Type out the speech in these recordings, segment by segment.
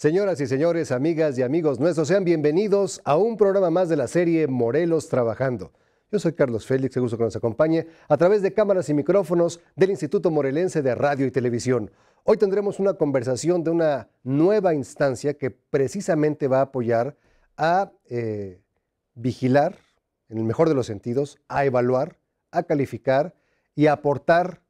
Señoras y señores, amigas y amigos nuestros, sean bienvenidos a un programa más de la serie Morelos Trabajando. Yo soy Carlos Félix, gusto que nos acompañe a través de cámaras y micrófonos del Instituto Morelense de Radio y Televisión. Hoy tendremos una conversación de una nueva instancia que precisamente va a apoyar a eh, vigilar, en el mejor de los sentidos, a evaluar, a calificar y a aportar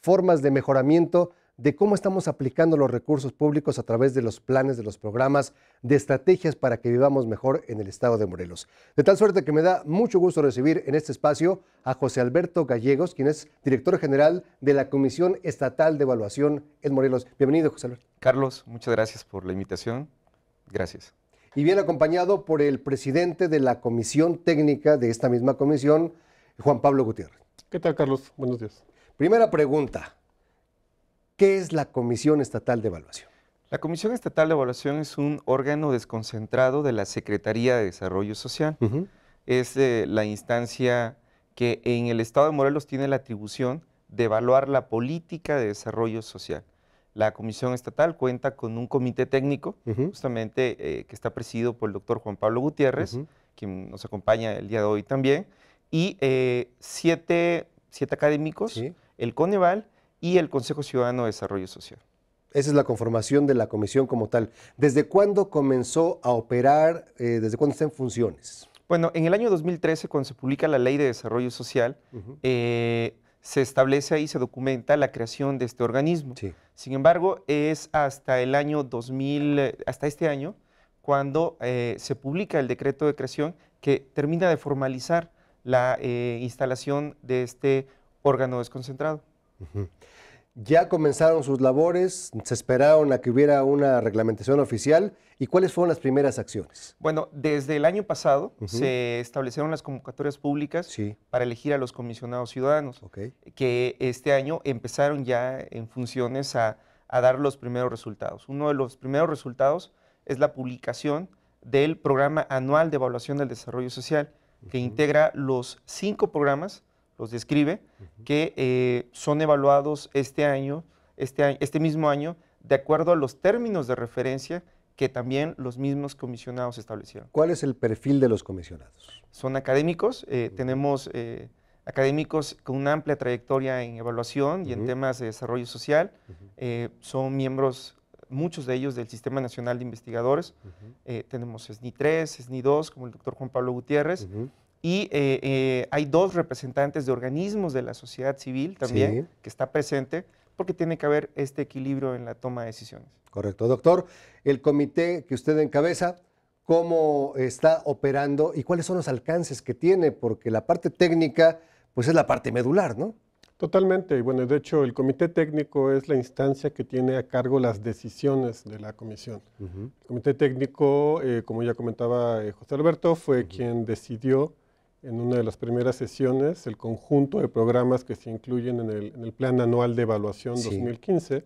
formas de mejoramiento de cómo estamos aplicando los recursos públicos a través de los planes, de los programas, de estrategias para que vivamos mejor en el estado de Morelos. De tal suerte que me da mucho gusto recibir en este espacio a José Alberto Gallegos, quien es director general de la Comisión Estatal de Evaluación en Morelos. Bienvenido, José Alberto. Carlos, muchas gracias por la invitación. Gracias. Y bien acompañado por el presidente de la Comisión Técnica de esta misma comisión, Juan Pablo Gutiérrez. ¿Qué tal, Carlos? Buenos días. Primera pregunta. ¿Qué es la Comisión Estatal de Evaluación? La Comisión Estatal de Evaluación es un órgano desconcentrado de la Secretaría de Desarrollo Social. Es eh, la instancia que en el Estado de Morelos tiene la atribución de evaluar la política de desarrollo social. La Comisión Estatal cuenta con un comité técnico, justamente eh, que está presidido por el doctor Juan Pablo Gutiérrez, quien nos acompaña el día de hoy también, y eh, siete, académicos, el Coneval y el Consejo Ciudadano de Desarrollo Social. Esa es la conformación de la comisión como tal. ¿Desde cuándo comenzó a operar? Eh, ¿Desde cuándo está en funciones? Bueno, en el año 2013, cuando se publica la Ley de Desarrollo Social, eh, se establece ahí, se documenta la creación de este organismo. Sin embargo, es hasta el año 2000, hasta este año, cuando eh, se publica el decreto de creación que termina de formalizar la instalación de este órgano desconcentrado. Ya comenzaron sus labores, se esperaron a que hubiera una reglamentación oficial. ¿Y cuáles fueron las primeras acciones? Bueno, desde el año pasado se establecieron las convocatorias públicas para elegir a los comisionados ciudadanos, que este año empezaron ya en funciones a, dar los primeros resultados. Uno de los primeros resultados es la publicación del programa anual de evaluación del desarrollo social, que integra los cinco programas los describe, que eh, son evaluados este año, este, este mismo año, de acuerdo a los términos de referencia que también los mismos comisionados establecieron. ¿Cuál es el perfil de los comisionados? Son académicos, eh, tenemos eh, académicos con una amplia trayectoria en evaluación y en temas de desarrollo social, son miembros, muchos de ellos del Sistema Nacional de Investigadores, tenemos SNI 3, SNI 2, como el doctor Juan Pablo Gutiérrez, y eh, eh, hay dos representantes de organismos de la sociedad civil también que está presente, porque tiene que haber este equilibrio en la toma de decisiones. Correcto, doctor. El comité que usted encabeza, ¿cómo está operando y cuáles son los alcances que tiene? Porque la parte técnica, pues es la parte medular, ¿no? Totalmente. Y bueno, de hecho, el comité técnico es la instancia que tiene a cargo las decisiones de la comisión. El comité técnico, eh, como ya comentaba José Alberto, fue quien decidió en una de las primeras sesiones el conjunto de programas que se incluyen en el, Plan Anual de Evaluación 2015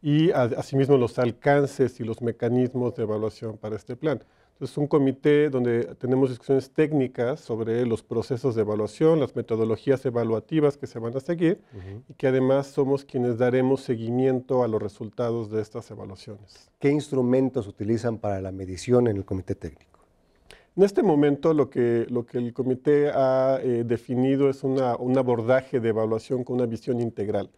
y asimismo los alcances y los mecanismos de evaluación para este plan. Entonces, es un comité donde tenemos discusiones técnicas sobre los procesos de evaluación, las metodologías evaluativas que se van a seguir y que además somos quienes daremos seguimiento a los resultados de estas evaluaciones. ¿Qué instrumentos utilizan para la medición en el comité técnico? En este momento lo que, lo que el comité ha eh, definido es una, un abordaje de evaluación con una visión integral.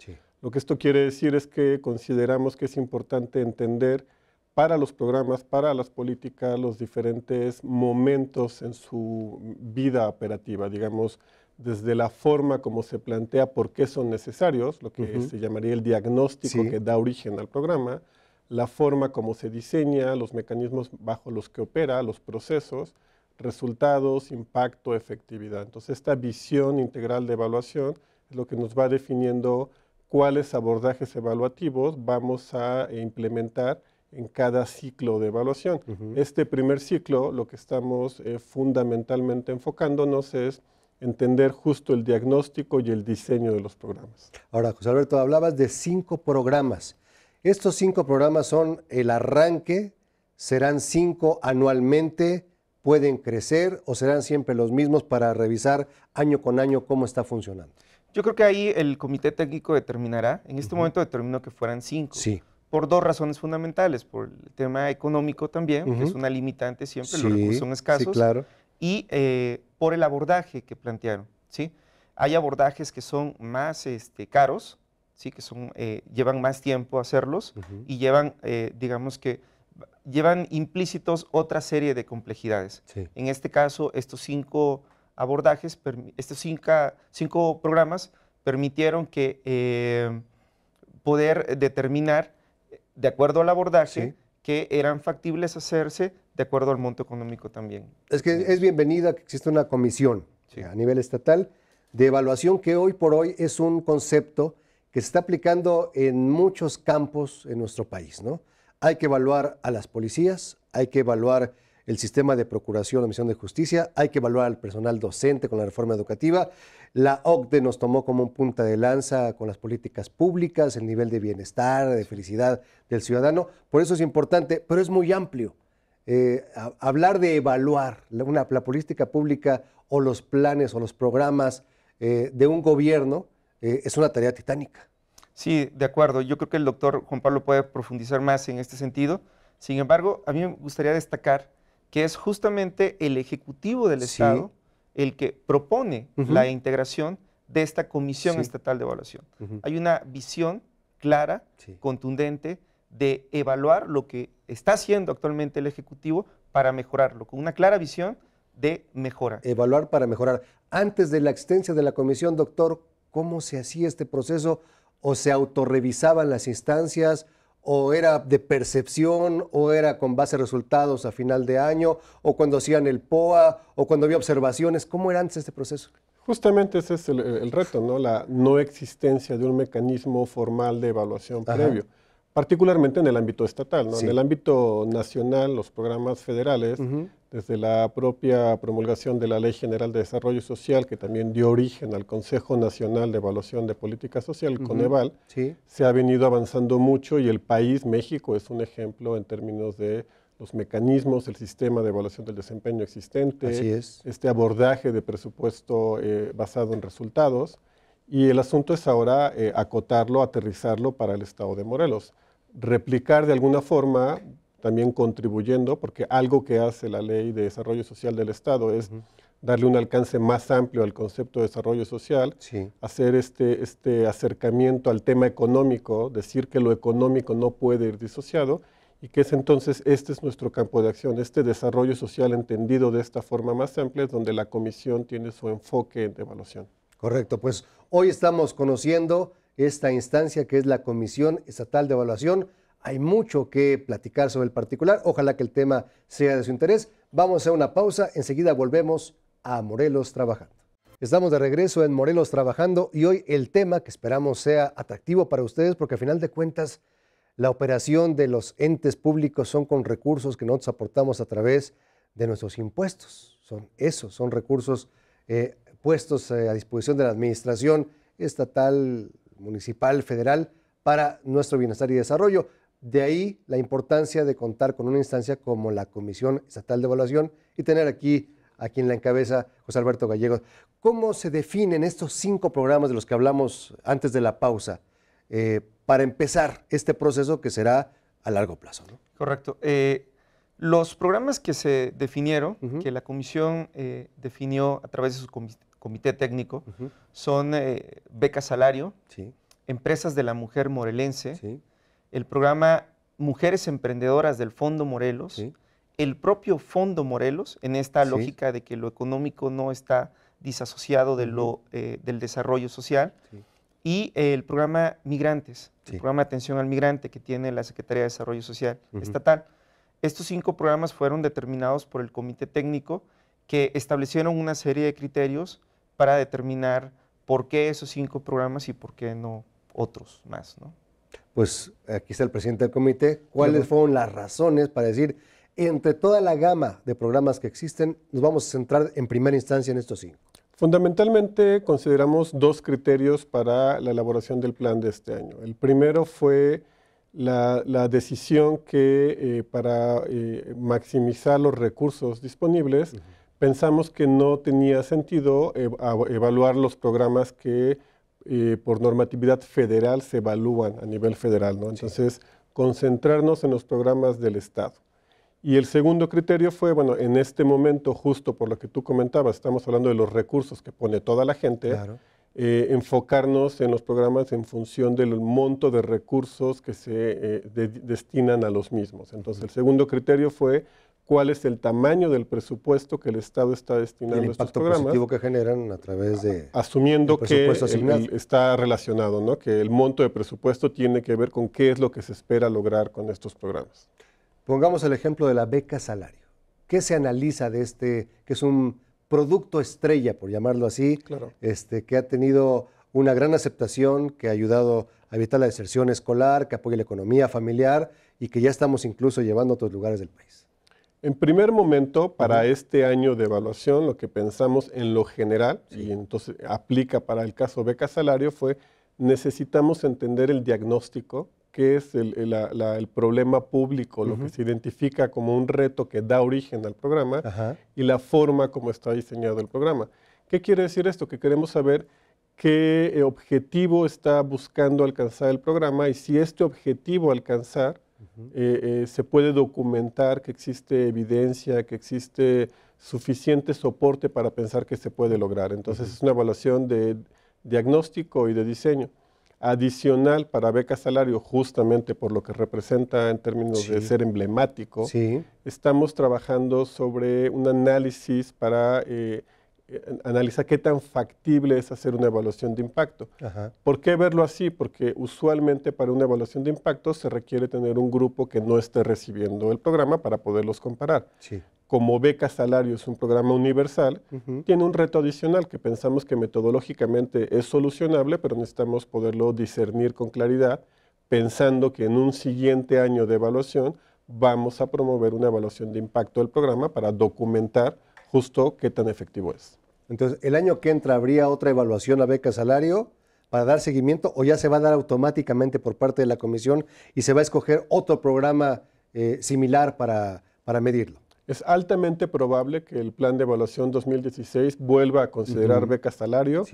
Lo que esto quiere decir es que consideramos que es importante entender para los programas, para las políticas, los diferentes momentos en su vida operativa, digamos, desde la forma como se plantea por qué son necesarios, lo que se llamaría el diagnóstico que da origen al programa, la forma como se diseña, los mecanismos bajo los que opera, los procesos, resultados, impacto, efectividad. Entonces, esta visión integral de evaluación es lo que nos va definiendo cuáles abordajes evaluativos vamos a implementar en cada ciclo de evaluación. Este primer ciclo, lo que estamos eh, fundamentalmente enfocándonos es entender justo el diagnóstico y el diseño de los programas. Ahora, José Alberto, hablabas de cinco programas. Estos cinco programas son el arranque, serán cinco anualmente, pueden crecer o serán siempre los mismos para revisar año con año cómo está funcionando? Yo creo que ahí el comité técnico determinará, en este momento determinó que fueran cinco. Sí. Por dos razones fundamentales, por el tema económico también, que es una limitante siempre, los recursos son escasos, claro. y eh, por el abordaje que plantearon. ¿sí? Hay abordajes que son más este, caros, ¿sí? que son, eh, llevan más tiempo hacerlos y llevan, eh, digamos que, llevan implícitos otra serie de complejidades. En este caso, estos cinco abordajes, estos cinco, programas permitieron que eh, poder determinar, de acuerdo al abordaje, que eran factibles hacerse de acuerdo al monto económico también. Es que es bienvenida que exista una comisión a nivel estatal de evaluación que hoy por hoy es un concepto que se está aplicando en muchos campos en nuestro país, ¿no? Hay que evaluar a las policías, hay que evaluar el sistema de procuración la misión de justicia, hay que evaluar al personal docente con la reforma educativa. La OCDE nos tomó como un punta de lanza con las políticas públicas, el nivel de bienestar, de felicidad del ciudadano. Por eso es importante, pero es muy amplio. Eh, hablar de evaluar la, una, política pública o los planes o los programas eh, de un gobierno eh, es una tarea titánica. Sí, de acuerdo. Yo creo que el doctor Juan Pablo puede profundizar más en este sentido. Sin embargo, a mí me gustaría destacar que es justamente el Ejecutivo del Estado el que propone la integración de esta Comisión Estatal de Evaluación. Hay una visión clara, contundente, de evaluar lo que está haciendo actualmente el Ejecutivo para mejorarlo, con una clara visión de mejora. Evaluar para mejorar. Antes de la existencia de la comisión, doctor, ¿cómo se hacía este proceso o se autorrevisaban las instancias o era de percepción, o era con base a resultados a final de año, o cuando hacían el POA, o cuando había observaciones. ¿Cómo era antes este proceso? Justamente ese es el, reto, ¿no? La no existencia de un mecanismo formal de evaluación previo, particularmente en el ámbito estatal, En el ámbito nacional, los programas federales desde la propia promulgación de la Ley General de Desarrollo Social, que también dio origen al Consejo Nacional de Evaluación de Política Social, el Coneval, se ha venido avanzando mucho y el país, México, es un ejemplo en términos de los mecanismos, el sistema de evaluación del desempeño existente, este abordaje de presupuesto eh, basado en resultados. Y el asunto es ahora eh, acotarlo, aterrizarlo para el Estado de Morelos. Replicar de alguna forma también contribuyendo, porque algo que hace la Ley de Desarrollo Social del Estado es darle un alcance más amplio al concepto de desarrollo social, hacer este, este acercamiento al tema económico, decir que lo económico no puede ir disociado y que es entonces, este es nuestro campo de acción, este desarrollo social entendido de esta forma más amplia donde la Comisión tiene su enfoque de evaluación. Correcto, pues hoy estamos conociendo esta instancia que es la Comisión Estatal de Evaluación hay mucho que platicar sobre el particular. Ojalá que el tema sea de su interés. Vamos a una pausa. Enseguida volvemos a Morelos Trabajando. Estamos de regreso en Morelos Trabajando y hoy el tema que esperamos sea atractivo para ustedes porque a final de cuentas la operación de los entes públicos son con recursos que nosotros aportamos a través de nuestros impuestos. Son esos, son recursos eh, puestos eh, a disposición de la administración estatal, municipal, federal para nuestro bienestar y desarrollo. De ahí la importancia de contar con una instancia como la Comisión Estatal de Evaluación y tener aquí a quien la encabeza José Alberto Gallegos. ¿Cómo se definen estos cinco programas de los que hablamos antes de la pausa eh, para empezar este proceso que será a largo plazo? Correcto. Eh, los programas que se definieron, que la comisión eh, definió a través de su comité, técnico, son becas Salario, Empresas de la Mujer Morelense, el programa Mujeres Emprendedoras del Fondo Morelos, el propio Fondo Morelos, en esta lógica de que lo económico no está disasociado eh, del desarrollo social, y eh, el programa Migrantes, el programa Atención al Migrante que tiene la Secretaría de Desarrollo Social Estatal. Estos cinco programas fueron determinados por el Comité Técnico que establecieron una serie de criterios para determinar por qué esos cinco programas y por qué no otros más. ¿no? pues aquí está el presidente del comité, cuáles fueron las razones para decir, entre toda la gama de programas que existen, nos vamos a centrar en primera instancia en esto sí? Fundamentalmente consideramos dos criterios para la elaboración del plan de este año. El primero fue la, decisión que eh, para eh, maximizar los recursos disponibles, pensamos que no tenía sentido eh, evaluar los programas que eh, por normatividad federal se evalúan a nivel federal, ¿no? Entonces, concentrarnos en los programas del Estado. Y el segundo criterio fue, bueno, en este momento, justo por lo que tú comentabas, estamos hablando de los recursos que pone toda la gente, eh, enfocarnos en los programas en función del monto de recursos que se eh, destinan a los mismos. Entonces, el segundo criterio fue cuál es el tamaño del presupuesto que el Estado está destinando a estos programas. Positivo que generan a través de. Asumiendo que está relacionado, ¿no? que el monto de presupuesto tiene que ver con qué es lo que se espera lograr con estos programas. Pongamos el ejemplo de la beca salario. ¿Qué se analiza de este, que es un producto estrella, por llamarlo así, este, que ha tenido una gran aceptación, que ha ayudado a evitar la deserción escolar, que apoya la economía familiar y que ya estamos incluso llevando a otros lugares del país? En primer momento, para este año de evaluación, lo que pensamos en lo general, y entonces aplica para el caso beca salario, fue necesitamos entender el diagnóstico, que es el, problema público, lo que se identifica como un reto que da origen al programa, y la forma como está diseñado el programa. ¿Qué quiere decir esto? Que queremos saber qué eh, objetivo está buscando alcanzar el programa y si este objetivo alcanzar eh, eh, se puede documentar que existe evidencia, que existe suficiente soporte para pensar que se puede lograr. Entonces es una evaluación de diagnóstico y de diseño. Adicional para beca salario, justamente por lo que representa en términos de ser emblemático, estamos trabajando sobre un análisis para... Eh, analiza qué tan factible es hacer una evaluación de impacto. ¿Por qué verlo así? Porque usualmente para una evaluación de impacto se requiere tener un grupo que no esté recibiendo el programa para poderlos comparar. Como Beca Salario es un programa universal, tiene un reto adicional que pensamos que metodológicamente es solucionable, pero necesitamos poderlo discernir con claridad, pensando que en un siguiente año de evaluación vamos a promover una evaluación de impacto del programa para documentar justo qué tan efectivo es. Entonces, ¿el año que entra habría otra evaluación a beca salario para dar seguimiento o ya se va a dar automáticamente por parte de la comisión y se va a escoger otro programa eh, similar para, para medirlo? Es altamente probable que el plan de evaluación 2016 vuelva a considerar beca becas salario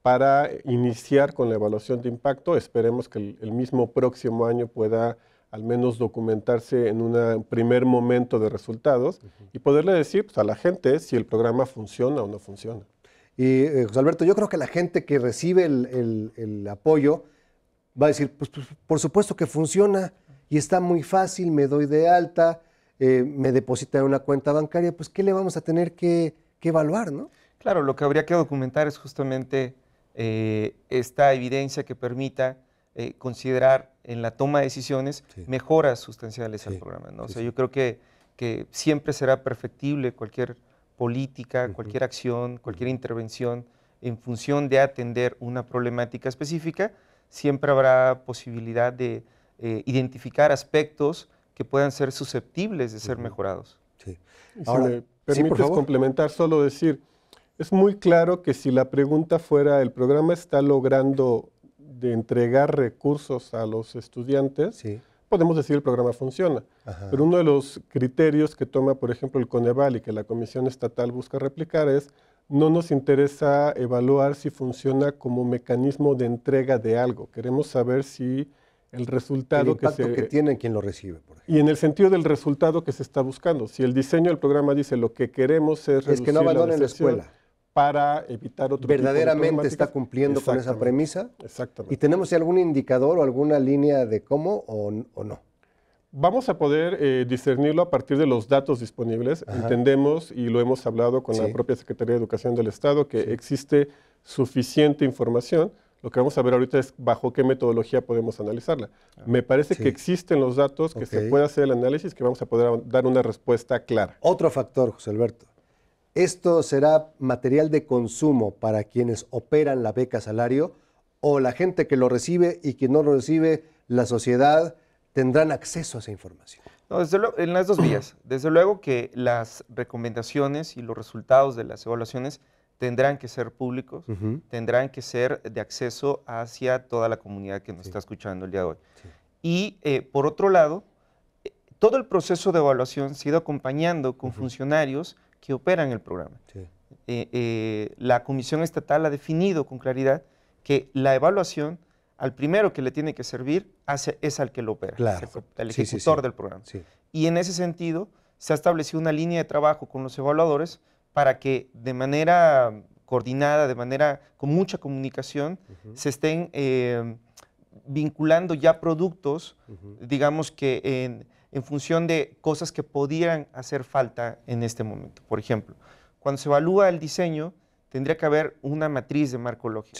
para iniciar con la evaluación de impacto. Esperemos que el mismo próximo año pueda al menos documentarse en un primer momento de resultados y poderle decir pues, a la gente si el programa funciona o no funciona. Y eh, José Alberto, yo creo que la gente que recibe el, apoyo va a decir, pues, pues, por supuesto que funciona y está muy fácil, me doy de alta, eh, me deposita en una cuenta bancaria, pues ¿qué le vamos a tener que, evaluar? ¿no? Claro, lo que habría que documentar es justamente eh, esta evidencia que permita considerar en la toma de decisiones mejora mejoras sustanciales al programa. ¿no? o sea, yo creo que, que, siempre será perfectible cualquier política, cualquier acción, cualquier intervención en función de atender una problemática específica, siempre habrá posibilidad de eh, identificar aspectos que puedan ser susceptibles de ser mejorados. Sí. Ahora, si complementar, solo decir, es muy claro que si la pregunta fuera, ¿el programa está logrando de entregar recursos a los estudiantes, podemos decir el programa funciona. Pero uno de los criterios que toma, por ejemplo, el Coneval y que la Comisión Estatal busca replicar es no nos interesa evaluar si funciona como mecanismo de entrega de algo. Queremos saber si el resultado que, se, que tiene quien lo recibe. Por ejemplo. Y en el sentido del resultado que se está buscando. Si el diseño del programa dice lo que queremos es... Es que no abandonen la escuela para evitar otro ¿Verdaderamente tipo de está cumpliendo con esa premisa? Exactamente. ¿Y tenemos algún indicador o alguna línea de cómo o, no? Vamos a poder eh, discernirlo a partir de los datos disponibles. Entendemos y lo hemos hablado con la propia Secretaría de Educación del Estado que existe suficiente información. Lo que vamos a ver ahorita es bajo qué metodología podemos analizarla. Ah, Me parece que existen los datos, que se puede hacer el análisis, que vamos a poder dar una respuesta clara. Otro factor, José Alberto ¿Esto será material de consumo para quienes operan la beca salario o la gente que lo recibe y quien no lo recibe, la sociedad, tendrán acceso a esa información? No, desde en las dos vías. Desde luego que las recomendaciones y los resultados de las evaluaciones tendrán que ser públicos, tendrán que ser de acceso hacia toda la comunidad que nos está escuchando el día de hoy. Y eh, por otro lado, eh, todo el proceso de evaluación se ha ido acompañando con funcionarios que operan el programa. Eh, eh, la Comisión Estatal ha definido con claridad que la evaluación al primero que le tiene que servir hace, es al que lo opera, claro. al ejecutor del programa. Y en ese sentido se ha establecido una línea de trabajo con los evaluadores para que de manera coordinada, de manera con mucha comunicación, se estén eh, vinculando ya productos, digamos que en en función de cosas que pudieran hacer falta en este momento. Por ejemplo, cuando se evalúa el diseño, tendría que haber una matriz de marco lógico.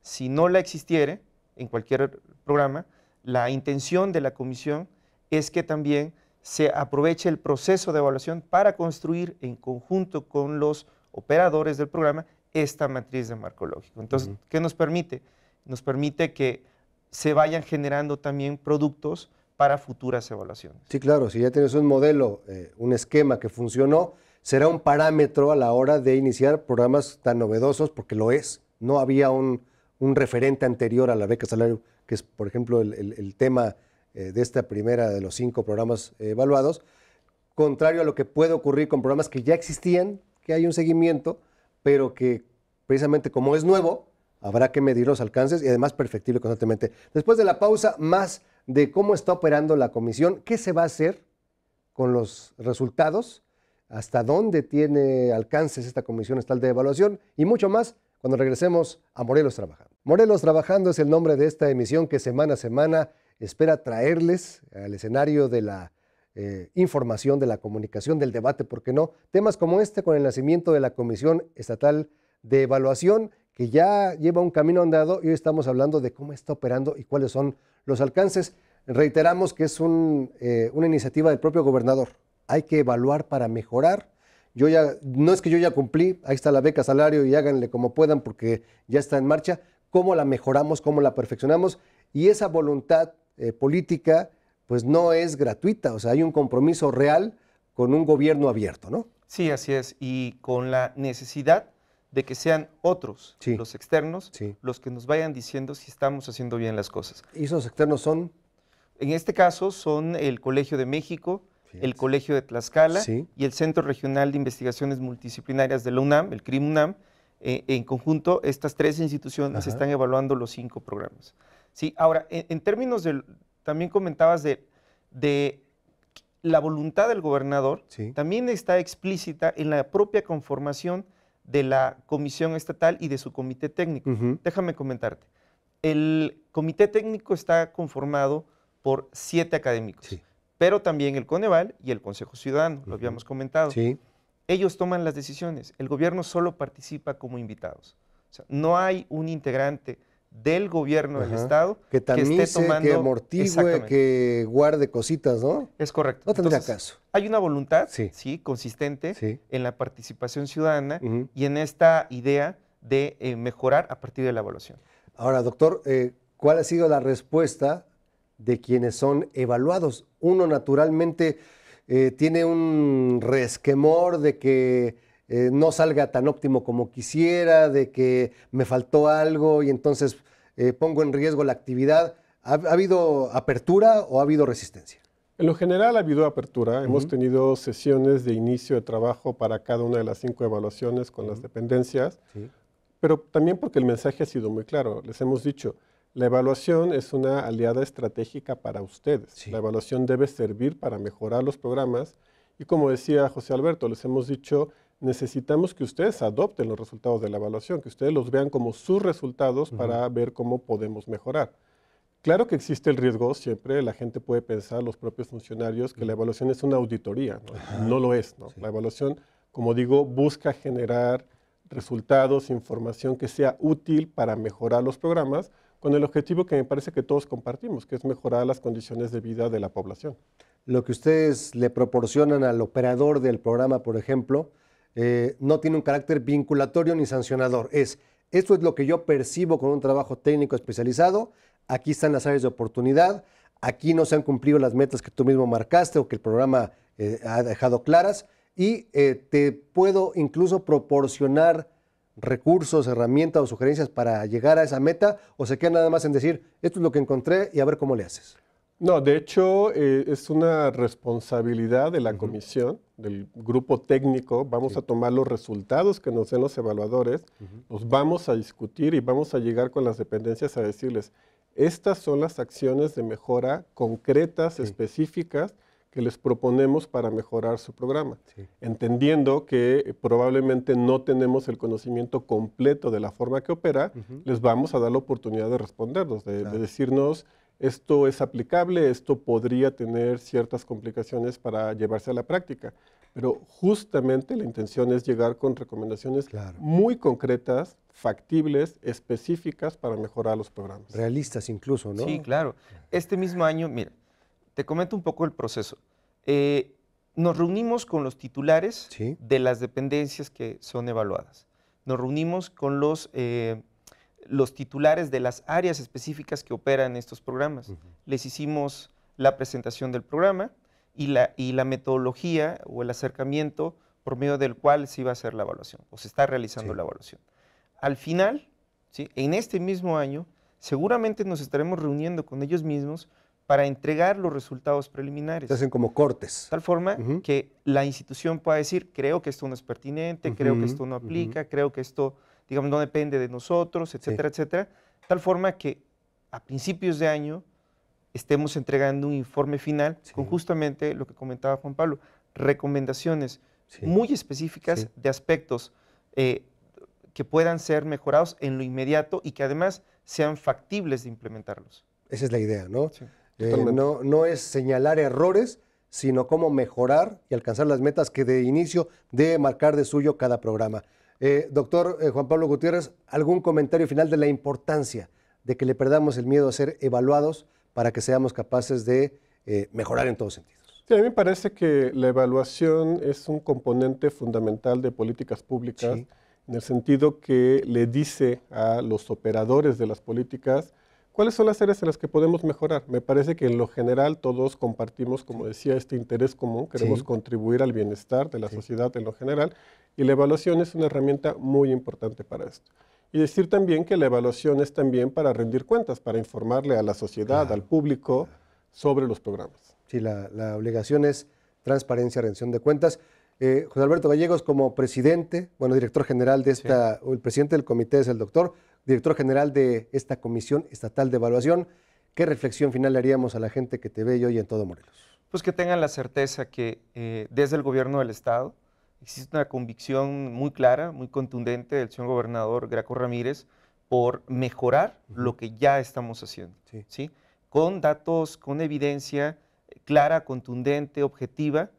si no la existiere en cualquier programa, la intención de la comisión es que también se aproveche el proceso de evaluación para construir en conjunto con los operadores del programa esta matriz de marco lógico. Entonces, ¿qué nos permite? Nos permite que se vayan generando también productos para futuras evaluaciones. Sí, claro, si ya tienes un modelo, eh, un esquema que funcionó, será un parámetro a la hora de iniciar programas tan novedosos, porque lo es. No había un, referente anterior a la beca salario, que es, por ejemplo, el, tema eh, de esta primera de los cinco programas eh, evaluados, contrario a lo que puede ocurrir con programas que ya existían, que hay un seguimiento, pero que precisamente como es nuevo, habrá que medir los alcances y además perfectible constantemente. Después de la pausa, más de cómo está operando la comisión, qué se va a hacer con los resultados, hasta dónde tiene alcances esta comisión estatal de evaluación y mucho más cuando regresemos a Morelos Trabajando. Morelos Trabajando es el nombre de esta emisión que semana a semana espera traerles al escenario de la eh, información, de la comunicación, del debate, ¿por qué no? Temas como este con el nacimiento de la Comisión Estatal de Evaluación que ya lleva un camino andado y hoy estamos hablando de cómo está operando y cuáles son los alcances. Reiteramos que es eh, una iniciativa del propio gobernador. Hay que evaluar para mejorar. Yo ya, no es que yo ya cumplí, ahí está la beca salario y háganle como puedan porque ya está en marcha. ¿Cómo la mejoramos? ¿Cómo la perfeccionamos? Y esa voluntad eh, política, pues no es gratuita. O sea, hay un compromiso real con un gobierno abierto, ¿no? Sí, así es. Y con la necesidad de que sean otros, los externos, los que nos vayan diciendo si estamos haciendo bien las cosas. ¿Y esos externos son? En este caso son el Colegio de México, el Colegio de Tlaxcala y el Centro Regional de Investigaciones Multidisciplinarias de la UNAM, el CRIM UNAM. Eh, en conjunto, estas tres instituciones están evaluando los cinco programas. Sí, ahora, en, en términos de, también comentabas de, de la voluntad del gobernador, también está explícita en la propia conformación de la Comisión Estatal y de su Comité Técnico. Déjame comentarte. El Comité Técnico está conformado por siete académicos, pero también el Coneval y el Consejo Ciudadano, lo habíamos comentado. Ellos toman las decisiones, el gobierno solo participa como invitados. O sea, no hay un integrante del gobierno del Estado que, también esté tomando. Que amortigue, que guarde cositas, ¿no? Es correcto. No tendría caso. Hay una voluntad, sí, consistente en la participación ciudadana y en esta idea de eh, mejorar a partir de la evaluación. Ahora, doctor, eh, ¿cuál ha sido la respuesta de quienes son evaluados? Uno naturalmente eh, tiene un resquemor de que eh, no salga tan óptimo como quisiera, de que me faltó algo y entonces eh, pongo en riesgo la actividad. ¿Ha, habido apertura o ha habido resistencia? En lo general ha habido apertura. Hemos tenido sesiones de inicio de trabajo para cada una de las cinco evaluaciones con las dependencias, pero también porque el mensaje ha sido muy claro. Les hemos dicho, la evaluación es una aliada estratégica para ustedes. La evaluación debe servir para mejorar los programas y como decía José Alberto, les hemos dicho, necesitamos que ustedes adopten los resultados de la evaluación, que ustedes los vean como sus resultados para ver cómo podemos mejorar. Claro que existe el riesgo, siempre la gente puede pensar, los propios funcionarios, que la evaluación es una auditoría, no, lo es. La evaluación, como digo, busca generar resultados, información que sea útil para mejorar los programas, con el objetivo que me parece que todos compartimos, que es mejorar las condiciones de vida de la población. Lo que ustedes le proporcionan al operador del programa, por ejemplo, eh, no tiene un carácter vinculatorio ni sancionador. Es, esto es lo que yo percibo con un trabajo técnico especializado, aquí están las áreas de oportunidad, aquí no se han cumplido las metas que tú mismo marcaste o que el programa eh, ha dejado claras y eh, te puedo incluso proporcionar recursos, herramientas o sugerencias para llegar a esa meta o se queda nada más en decir, esto es lo que encontré y a ver cómo le haces. No, de hecho, eh, es una responsabilidad de la comisión, del grupo técnico. Vamos a tomar los resultados que nos den los evaluadores, los vamos a discutir y vamos a llegar con las dependencias a decirles, estas son las acciones de mejora concretas, específicas, que les proponemos para mejorar su programa, entendiendo que eh, probablemente no tenemos el conocimiento completo de la forma que opera, les vamos a dar la oportunidad de respondernos, de decirnos esto es aplicable, esto podría tener ciertas complicaciones para llevarse a la práctica. Pero justamente la intención es llegar con recomendaciones muy concretas, factibles, específicas para mejorar los programas. Realistas incluso, ¿no? Sí, claro. Este mismo año, mira, te comento un poco el proceso. Eh, nos reunimos con los titulares de las dependencias que son evaluadas. Nos reunimos con los... Eh, los titulares de las áreas específicas que operan estos programas. Les hicimos la presentación del programa y la, y la metodología o el acercamiento por medio del cual se iba a hacer la evaluación o se está realizando la evaluación. Al final, ¿sí? en este mismo año, seguramente nos estaremos reuniendo con ellos mismos para entregar los resultados preliminares. Se hacen como cortes. De tal forma que la institución pueda decir, creo que esto no es pertinente, creo que esto no aplica, creo que esto digamos, no depende de nosotros, etcétera, etcétera, etcétera. Tal forma que a principios de año estemos entregando un informe final con justamente lo que comentaba Juan Pablo, recomendaciones muy específicas de aspectos eh, que puedan ser mejorados en lo inmediato y que además sean factibles de implementarlos. Esa es la idea, ¿no? Eh, no, no es señalar errores, sino cómo mejorar y alcanzar las metas que de inicio debe marcar de suyo cada programa. Eh, doctor eh, Juan Pablo Gutiérrez, ¿algún comentario final de la importancia de que le perdamos el miedo a ser evaluados para que seamos capaces de eh, mejorar en todos sentidos? Sí, a mí me parece que la evaluación es un componente fundamental de políticas públicas, en el sentido que le dice a los operadores de las políticas cuáles son las áreas en las que podemos mejorar. Me parece que en lo general todos compartimos, como decía, este interés común, queremos contribuir al bienestar de la sociedad en lo general, y la evaluación es una herramienta muy importante para esto. Y decir también que la evaluación es también para rendir cuentas, para informarle a la sociedad, al público, sobre los programas. Sí, la, obligación es transparencia, rendición de cuentas. Eh, José Alberto Gallegos, como presidente, bueno, director general de esta, o el presidente del comité es el doctor, director general de esta Comisión Estatal de Evaluación, ¿qué reflexión final haríamos a la gente que te ve hoy en todo Morelos? Pues que tengan la certeza que eh, desde el gobierno del Estado, existe una convicción muy clara, muy contundente del señor gobernador Graco Ramírez por mejorar lo que ya estamos haciendo, sí. Con datos, con evidencia clara, contundente, objetiva,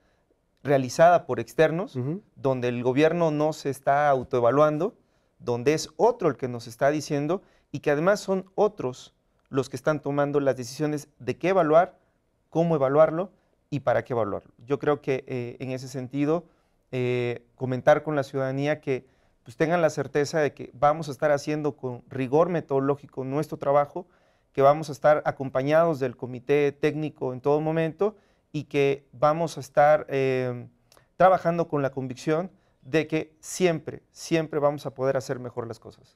realizada por externos, donde el gobierno no se está autoevaluando, donde es otro el que nos está diciendo y que además son otros los que están tomando las decisiones de qué evaluar, cómo evaluarlo y para qué evaluarlo. Yo creo que eh, en ese sentido eh, comentar con la ciudadanía que pues, tengan la certeza de que vamos a estar haciendo con rigor metodológico nuestro trabajo, que vamos a estar acompañados del comité técnico en todo momento y que vamos a estar eh, trabajando con la convicción de que siempre, siempre vamos a poder hacer mejor las cosas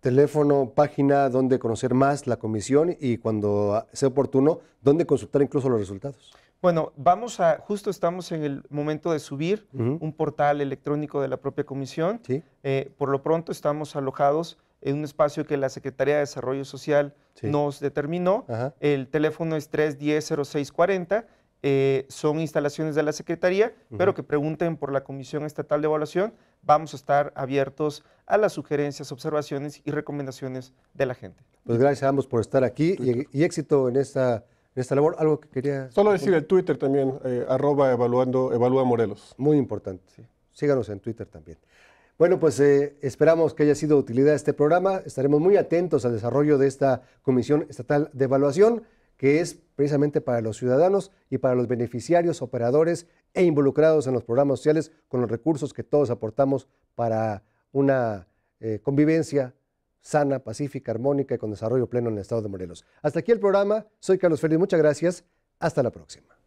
teléfono, página donde conocer más la comisión y cuando sea oportuno, donde consultar incluso los resultados. Bueno, vamos a, justo estamos en el momento de subir un portal electrónico de la propia comisión. Eh, por lo pronto estamos alojados en un espacio que la Secretaría de Desarrollo Social nos determinó. El teléfono es 310-0640. Eh, son instalaciones de la Secretaría, pero que pregunten por la Comisión Estatal de Evaluación. Vamos a estar abiertos a las sugerencias, observaciones y recomendaciones de la gente. Pues gracias a ambos por estar aquí y, y éxito en esta en esta labor. Algo que quería... Solo decir el Twitter también, eh, arroba evaluando, evalúa Morelos. Muy importante, sí. Síganos en Twitter también. Bueno, pues eh, esperamos que haya sido de utilidad este programa. Estaremos muy atentos al desarrollo de esta Comisión Estatal de Evaluación, que es precisamente para los ciudadanos y para los beneficiarios, operadores e involucrados en los programas sociales con los recursos que todos aportamos para una eh, convivencia sana, pacífica, armónica y con desarrollo pleno en el estado de Morelos. Hasta aquí el programa. Soy Carlos Félix. Muchas gracias. Hasta la próxima.